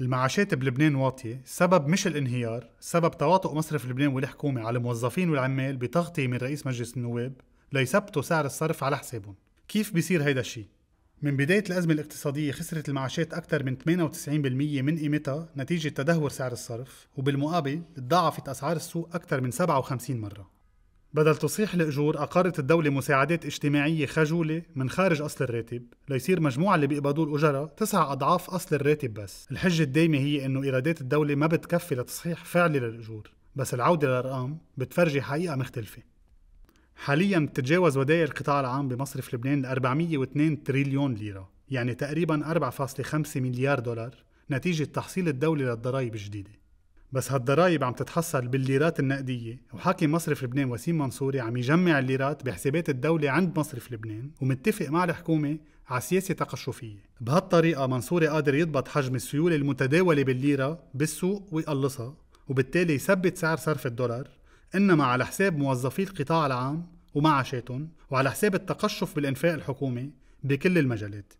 المعاشات بلبنان واطية سبب مش الانهيار سبب تواطؤ مصرف لبنان والحكومة على الموظفين والعمال بتغطية من رئيس مجلس النواب ليثبتوا سعر الصرف على حسابهم كيف بيصير هيدا الشيء؟ من بداية الأزمة الاقتصادية خسرت المعاشات أكثر من 98% من قيمتها نتيجة تدهور سعر الصرف وبالمقابل تضاعفت أسعار السوق أكثر من 57 مرة بدل تصيح الأجور أقرت الدولة مساعدات اجتماعية خجولة من خارج أصل الراتب ليصير مجموعة اللي بيقبضوه الأجراء تسع أضعاف أصل الراتب بس الحجة الدايمة هي أنه إيرادات الدولة ما بتكفي لتصحيح فعلي للأجور بس العودة للأرقام بتفرجي حقيقة مختلفة حاليا بتتجاوز ودائع القطاع العام بمصرف لبنان 402 تريليون ليرة يعني تقريبا 4.5 مليار دولار نتيجة تحصيل الدولة للضرائب الجديدة بس هالضرائب عم تتحصل بالليرات النقدية وحاكم مصرف لبنان وسيم منصوري عم يجمع الليرات بحسابات الدولة عند مصرف لبنان ومتفق مع الحكومة على سياسة تقشفية بهالطريقة منصوري قادر يضبط حجم السيولة المتداولة بالليرة بالسوق ويقلصها وبالتالي يثبت سعر صرف الدولار إنما على حساب موظفي القطاع العام ومعاشاتهم وعلى حساب التقشف بالإنفاق الحكومي بكل المجالات